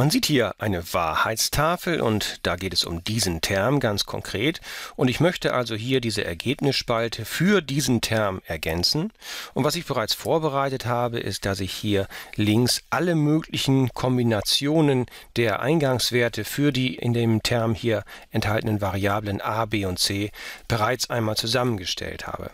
Man sieht hier eine Wahrheitstafel und da geht es um diesen Term ganz konkret und ich möchte also hier diese Ergebnisspalte für diesen Term ergänzen und was ich bereits vorbereitet habe ist, dass ich hier links alle möglichen Kombinationen der Eingangswerte für die in dem Term hier enthaltenen Variablen a, b und c bereits einmal zusammengestellt habe.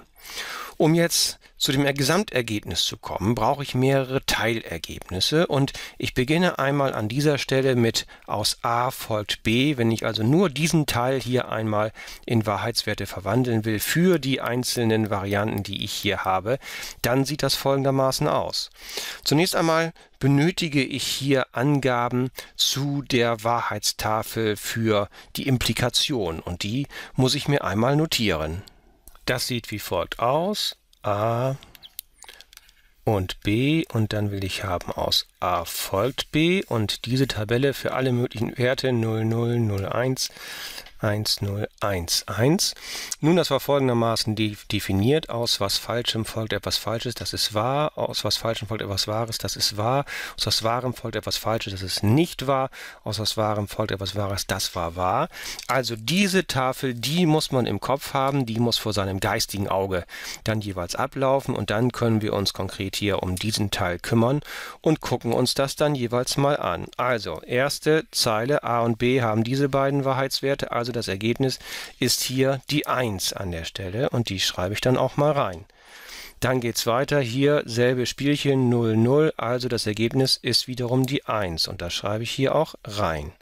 Um jetzt zu dem Gesamtergebnis zu kommen, brauche ich mehrere Teilergebnisse und ich beginne einmal an dieser Stelle mit aus a folgt b. Wenn ich also nur diesen Teil hier einmal in Wahrheitswerte verwandeln will für die einzelnen Varianten, die ich hier habe, dann sieht das folgendermaßen aus. Zunächst einmal benötige ich hier Angaben zu der Wahrheitstafel für die Implikation und die muss ich mir einmal notieren. Das sieht wie folgt aus. A und B und dann will ich haben aus A folgt B und diese Tabelle für alle möglichen Werte 0001 1011. Nun, das war folgendermaßen definiert. Aus was Falschem folgt etwas Falsches, das ist wahr. Aus was Falschem folgt etwas Wahres, das ist wahr. Aus was Wahrem folgt etwas Falsches, das ist nicht wahr. Aus was Wahrem folgt etwas Wahres, das war wahr. Also diese Tafel, die muss man im Kopf haben, die muss vor seinem geistigen Auge dann jeweils ablaufen und dann können wir uns konkret hier um diesen Teil kümmern und gucken uns das dann jeweils mal an. Also, erste Zeile A und B haben diese beiden Wahrheitswerte, also also das Ergebnis ist hier die 1 an der Stelle und die schreibe ich dann auch mal rein. Dann geht es weiter, hier selbe Spielchen 0, 0, also das Ergebnis ist wiederum die 1 und das schreibe ich hier auch rein.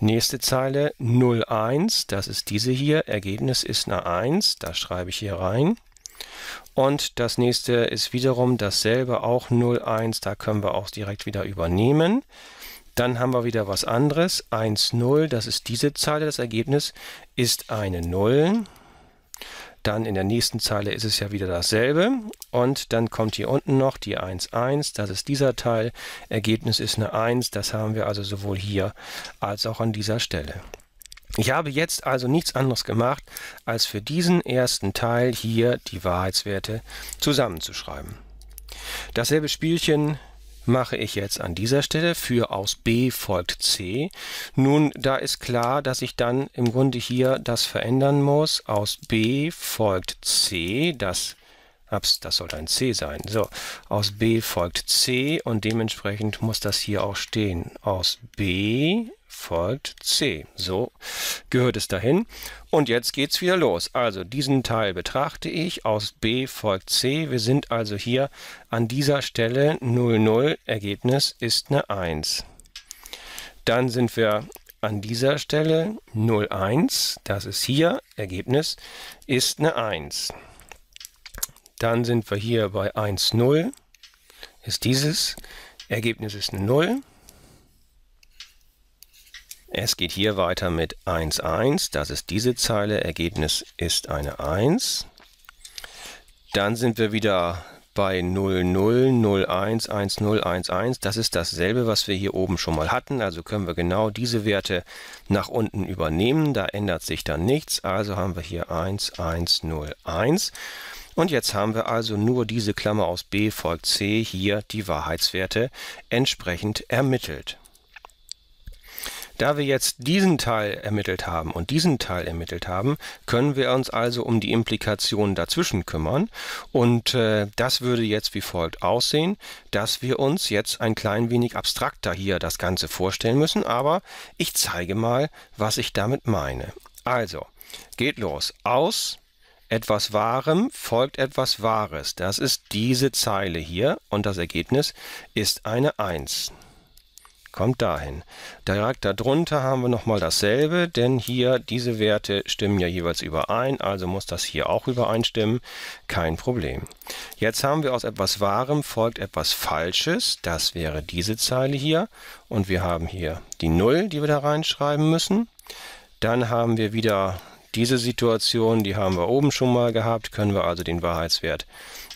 Nächste Zeile 01, das ist diese hier, Ergebnis ist eine 1, das schreibe ich hier rein. Und das nächste ist wiederum dasselbe, auch 01, da können wir auch direkt wieder übernehmen. Dann haben wir wieder was anderes. 1, 0, das ist diese Zeile. Das Ergebnis ist eine 0. Dann in der nächsten Zeile ist es ja wieder dasselbe. Und dann kommt hier unten noch die 1, 1. Das ist dieser Teil. Ergebnis ist eine 1. Das haben wir also sowohl hier als auch an dieser Stelle. Ich habe jetzt also nichts anderes gemacht, als für diesen ersten Teil hier die Wahrheitswerte zusammenzuschreiben. Dasselbe Spielchen mache ich jetzt an dieser Stelle. Für aus B folgt C. Nun, da ist klar, dass ich dann im Grunde hier das verändern muss. Aus B folgt C. Das, ups, das sollte ein C sein. So, aus B folgt C und dementsprechend muss das hier auch stehen. Aus B folgt C. So gehört es dahin. Und jetzt geht es wieder los. Also diesen Teil betrachte ich, aus B folgt C. Wir sind also hier an dieser Stelle 00. Ergebnis ist eine 1. Dann sind wir an dieser Stelle 01. Das ist hier. Ergebnis ist eine 1. Dann sind wir hier bei 10. Ist dieses. Ergebnis ist eine 0. Es geht hier weiter mit 1, 1. Das ist diese Zeile. Ergebnis ist eine 1. Dann sind wir wieder bei 0, 0, 0, 1, 1, 0, 1, 1. Das ist dasselbe, was wir hier oben schon mal hatten. Also können wir genau diese Werte nach unten übernehmen. Da ändert sich dann nichts. Also haben wir hier 1, 1, 0, 1. Und jetzt haben wir also nur diese Klammer aus B folgt C hier die Wahrheitswerte entsprechend ermittelt. Da wir jetzt diesen Teil ermittelt haben und diesen Teil ermittelt haben, können wir uns also um die Implikationen dazwischen kümmern. Und äh, das würde jetzt wie folgt aussehen, dass wir uns jetzt ein klein wenig abstrakter hier das Ganze vorstellen müssen. Aber ich zeige mal, was ich damit meine. Also, geht los. Aus etwas Wahrem folgt etwas Wahres. Das ist diese Zeile hier und das Ergebnis ist eine 1 kommt dahin. Direkt darunter haben wir nochmal dasselbe, denn hier diese Werte stimmen ja jeweils überein, also muss das hier auch übereinstimmen, kein Problem. Jetzt haben wir aus etwas Wahrem folgt etwas Falsches, das wäre diese Zeile hier und wir haben hier die 0, die wir da reinschreiben müssen. Dann haben wir wieder diese Situation, die haben wir oben schon mal gehabt, können wir also den Wahrheitswert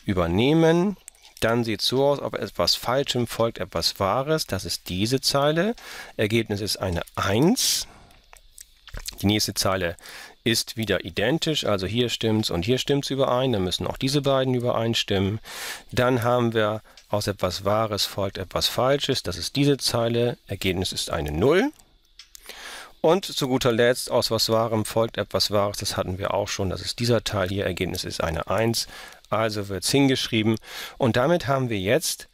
übernehmen. Dann sieht es so aus, ob etwas Falschem folgt etwas Wahres. Das ist diese Zeile. Ergebnis ist eine 1. Die nächste Zeile ist wieder identisch, also hier stimmt es und hier stimmt es überein, dann müssen auch diese beiden übereinstimmen. Dann haben wir aus etwas Wahres folgt etwas Falsches, das ist diese Zeile, Ergebnis ist eine 0. Und zu guter Letzt, aus was Wahrem folgt etwas Wahres, das hatten wir auch schon, das ist dieser Teil hier, Ergebnis ist eine 1, also wird es hingeschrieben. Und damit haben wir jetzt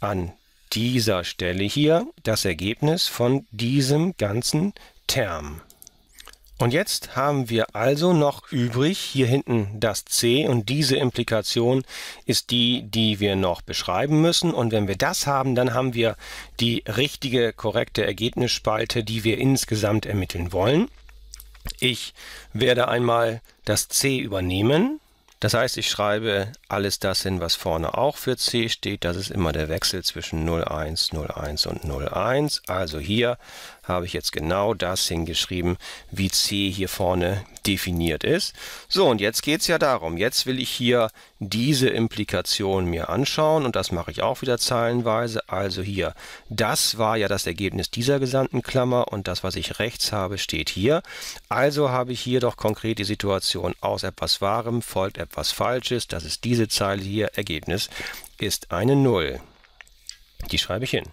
an dieser Stelle hier das Ergebnis von diesem ganzen Term. Und jetzt haben wir also noch übrig hier hinten das c und diese Implikation ist die, die wir noch beschreiben müssen. Und wenn wir das haben, dann haben wir die richtige, korrekte Ergebnisspalte, die wir insgesamt ermitteln wollen. Ich werde einmal das c übernehmen das heißt, ich schreibe alles das hin, was vorne auch für C steht. Das ist immer der Wechsel zwischen 01, 01 und 01. Also hier habe ich jetzt genau das hingeschrieben, wie C hier vorne definiert ist. So, und jetzt geht es ja darum. Jetzt will ich hier diese Implikation mir anschauen und das mache ich auch wieder zeilenweise. Also hier, das war ja das Ergebnis dieser gesamten Klammer und das, was ich rechts habe, steht hier. Also habe ich hier doch konkret die Situation aus etwas Wahrem folgt etwas was falsch ist, das ist diese Zeile hier, Ergebnis ist eine 0. Die schreibe ich hin.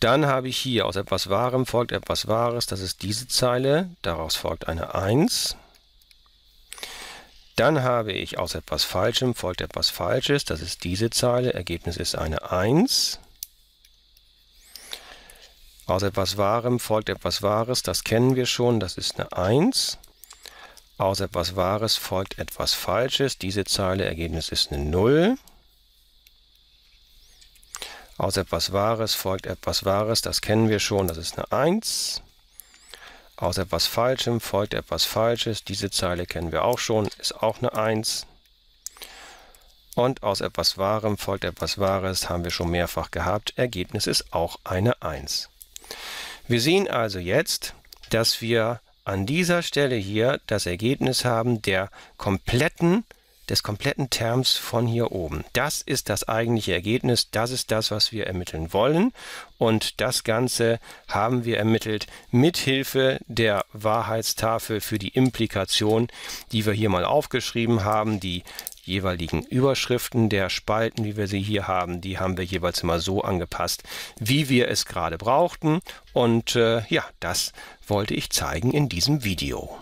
Dann habe ich hier aus etwas Wahrem folgt etwas Wahres, das ist diese Zeile, daraus folgt eine 1. Dann habe ich aus etwas Falschem folgt etwas Falsches, das ist diese Zeile, Ergebnis ist eine 1. Aus etwas Wahrem folgt etwas Wahres, das kennen wir schon, das ist eine 1. Aus etwas Wahres folgt etwas Falsches. Diese Zeile Ergebnis ist eine 0. Aus etwas Wahres folgt etwas Wahres. Das kennen wir schon. Das ist eine 1. Aus etwas Falschem folgt etwas Falsches. Diese Zeile kennen wir auch schon. Ist auch eine 1. Und aus etwas Wahrem folgt etwas Wahres, haben wir schon mehrfach gehabt. Ergebnis ist auch eine 1. Wir sehen also jetzt, dass wir an dieser Stelle hier das Ergebnis haben der kompletten des kompletten Terms von hier oben. Das ist das eigentliche Ergebnis, das ist das, was wir ermitteln wollen und das Ganze haben wir ermittelt mit Hilfe der Wahrheitstafel für die Implikation, die wir hier mal aufgeschrieben haben, die jeweiligen Überschriften der Spalten, wie wir sie hier haben, die haben wir jeweils immer so angepasst, wie wir es gerade brauchten. Und äh, ja, das wollte ich zeigen in diesem Video.